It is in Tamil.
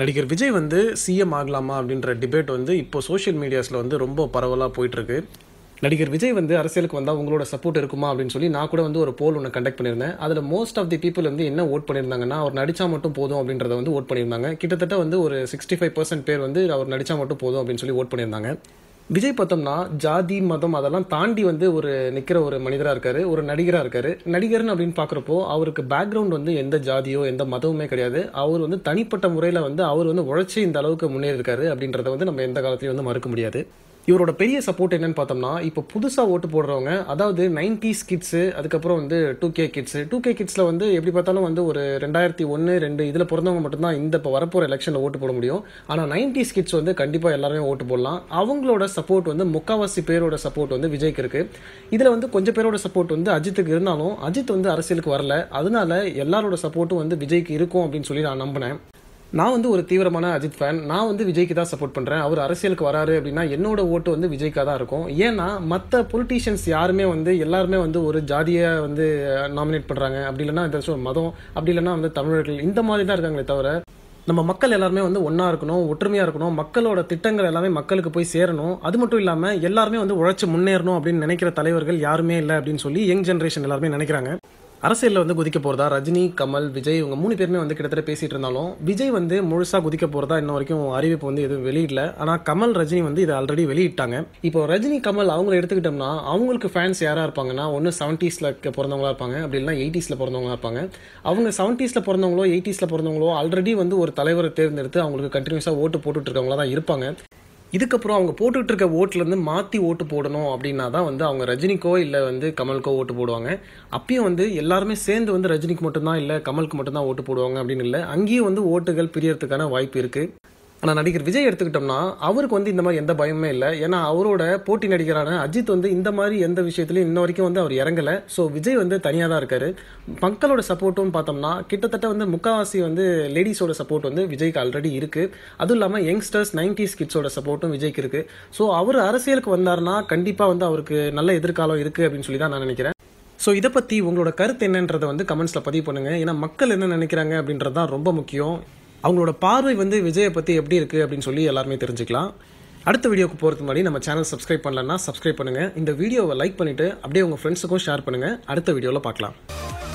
நடிகர் விஜய் வந்து சிஎம் ஆகலாமா அப்படின்ற டிபேட் வந்து இப்போ சோஷியல் மீடியாஸில் வந்து ரொம்ப பரவலாக போயிட்டுருக்கு நடிகர் விஜய் வந்து அரசியலுக்கு வந்தால் உங்களோட சப்போர்ட் இருக்குமா அப்படின்னு சொல்லி நான் கூட வந்து ஒரு போல் ஒன்று கண்டக்ட் பண்ணியிருந்தேன் அதில் மோஸ்ட் ஆஃப் தி பீப்புள் வந்து என்ன ஓட் பண்ணியிருந்தாங்கன்னா அவர் நடிச்சா மட்டும் போதும் அப்படின்றத வந்து ஓட் பண்ணியிருந்தாங்க கிட்டத்தட்ட வந்து ஒரு சிக்ஸ்டி ஃபைவ் பர்சன்ட் பேர் வந்து அவர் நடிச்சா மட்டும் போதும் அப்படின்னு சொல்லி ஓட் பண்ணியிருந்தாங்க விஜய் பார்த்தோம்னா ஜாதி மதம் அதெல்லாம் தாண்டி வந்து ஒரு நிற்கிற ஒரு மனிதராக இருக்காரு ஒரு நடிகராக இருக்காரு நடிகர்னு அப்படின்னு பார்க்குறப்போ அவருக்கு பேக்ரவுண்ட் வந்து எந்த ஜாதியோ எந்த மதமுமே கிடையாது அவர் வந்து தனிப்பட்ட முறையில் வந்து அவர் வந்து உழைச்சி இந்த அளவுக்கு முன்னேறியிருக்காரு அப்படின்றத வந்து நம்ம எந்த காலத்துலையும் வந்து மறுக்க முடியாது இவரோட பெரிய சப்போர்ட் என்னன்னு பார்த்தோம்னா இப்போ புதுசாக ஓட்டு போடுறவங்க அதாவது நைன்டிஸ் கிட்ஸு அதுக்கப்புறம் வந்து two K kids two K கிட்ஸில் வந்து எப்படி பார்த்தாலும் வந்து ஒரு ரெண்டாயிரத்தி ஒன்று ரெண்டு இதில் பிறந்தவங்க மட்டும்தான் இந்த இப்போ வரப்போகிற எலெக்ஷனில் ஓட்டு போட முடியும் ஆனால் நைன்டிஸ் கிட்ஸ் வந்து கண்டிப்பாக எல்லாருமே ஓட்டு போடலாம் அவங்களோட சப்போர்ட் வந்து முக்கால்வாசி பேரோட சப்போர்ட் வந்து விஜய்க்கு இருக்குது இதில் வந்து கொஞ்சம் பேரோட சப்போர்ட் வந்து அஜித்துக்கு இருந்தாலும் அஜித் வந்து அரசியலுக்கு வரல அதனால எல்லாரோட சப்போர்ட்டும் வந்து விஜய்க்கு இருக்கும் அப்படின்னு சொல்லி நான் நம்பினேன் நான் வந்து ஒரு தீவிரமான அஜித் ஃபேன் நான் வந்து விஜய்க்கு தான் சப்போர்ட் பண்ணுறேன் அவர் அரசியலுக்கு வராரு அப்படின்னா என்னோட ஓட்டு வந்து விஜய்க்காக தான் இருக்கும் ஏன்னா மற்ற பொலிட்டீஷியன்ஸ் யாருமே வந்து எல்லாருமே வந்து ஒரு ஜாதியை வந்து நாமினேட் பண்ணுறாங்க அப்படி இல்லைன்னா இந்த ஒரு மதம் அப்படி இல்லைன்னா வந்து தமிழர்கள் இந்த மாதிரி தான் இருக்காங்களே தவிர நம்ம மக்கள் எல்லாருமே வந்து ஒன்றா இருக்கணும் ஒற்றுமையாக இருக்கணும் மக்களோட திட்டங்கள் எல்லாமே மக்களுக்கு போய் சேரணும் அது மட்டும் இல்லாமல் எல்லாருமே வந்து உழைச்சி முன்னேறணும் அப்படின்னு நினைக்கிற தலைவர்கள் யாருமே இல்லை அப்படின்னு சொல்லி யங் ஜென்ரேஷன் எல்லாருமே நினைக்கிறாங்க அரசியலில் வந்து குதிக்க போகிறதா ரஜினி கமல் விஜய் இவங்க மூணு பேருமே வந்து கிட்டத்தட்ட பேசிகிட்டு இருந்தாலும் விஜய் வந்து முழுசாக குதிக்க போகிறதா இன்ன வரைக்கும் அறிவிப்பு வந்து எதுவும் வெளியிடல ஆனால் கமல் ரஜினி வந்து இதை ஆல்ரெடி வெளியிட்டாங்க இப்போ ரஜினி கமல் அவங்கள எடுத்துக்கிட்டோம்னா அவங்களுக்கு ஃபேன்ஸ் யாராக இருப்பாங்கன்னா ஒன்று செவன்ட்டீஸில் பிறந்தவங்களா இருப்பாங்க அப்படி இல்லைனா எயிட்டிஸில் பிறந்தவங்களா இருப்பாங்க அவங்க செவன்ட்டீஸில் பிறந்தவங்களோ எயிட்டிஸில் பிறந்தவங்களோ ஆல்ரெடி வந்து ஒரு தலைவரை தேர்ந்தெடுத்து அவங்களுக்கு கண்டினியூஸாக ஓட்டு போட்டுட்டு இருக்கவங்களா தான் இருப்பாங்க இதுக்கப்புறம் அவங்க போட்டுக்கிட்டு இருக்க ஓட்டுலேருந்து மாற்றி ஓட்டு போடணும் அப்படின்னா தான் வந்து அவங்க ரஜினிக்கோ இல்லை வந்து கமலுக்கோ ஓட்டு போடுவாங்க அப்பயும் வந்து எல்லாருமே சேர்ந்து வந்து ரஜினிக்கு மட்டும்தான் இல்லை கமலுக்கு மட்டும்தான் ஓட்டு போடுவாங்க அப்படின்னு இல்லை அங்கேயும் வந்து ஓட்டுகள் பிரியறதுக்கான வாய்ப்பு இருக்குது ஆனால் நடிகர் விஜய் எடுத்துக்கிட்டோம்னா அவருக்கு வந்து இந்த மாதிரி எந்த பயமே இல்லை ஏன்னா அவரோட போட்டி நடிகரான அஜித் வந்து இந்த மாதிரி எந்த விஷயத்துலையும் இன்ன வரைக்கும் வந்து அவர் இறங்கலை ஸோ விஜய் வந்து தனியாக தான் இருக்காரு மக்களோட சப்போர்ட்டும் பார்த்தோம்னா கிட்டத்தட்ட வந்து முக்காவாசி வந்து லேடிஸோட சப்போர்ட் வந்து விஜய்க்கு ஆல்ரெடி இருக்குது அதுவும் இல்லாமல் யங்ஸ்டர்ஸ் நைன்டிஸ் கிட்ஸோட சப்போர்ட்டும் விஜய்க்கு இருக்குது ஸோ அவர் அரசியலுக்கு வந்தார்னா கண்டிப்பாக வந்து அவருக்கு நல்ல எதிர்காலம் இருக்குது அப்படின்னு சொல்லி தான் நான் நினைக்கிறேன் ஸோ இதை பற்றி உங்களோட கருத்து என்னன்றதை வந்து கமெண்ட்ஸில் பதிவு பண்ணுங்கள் ஏன்னா மக்கள் என்ன நினைக்கிறாங்க அப்படின்றது தான் ரொம்ப முக்கியம் அவங்களோட பார்வை வந்து விஜயை பற்றி எப்படி இருக்குது அப்படின்னு சொல்லி எல்லாருமே தெரிஞ்சுக்கலாம் அடுத்த வீடியோக்கு போகிறது முன்னாடி நம்ம சேனல் சப்ஸ்கிரைப் பண்ணலன்னா சப்ஸ்கிரைப் பண்ணுங்கள் இந்த வீடியோவை லைக் பண்ணிவிட்டு அப்படியே உங்கள் ஃப்ரெண்ட்ஸுக்கும் ஷேர் பண்ணுங்கள் அடுத்த வீடியோவில் பார்க்கலாம்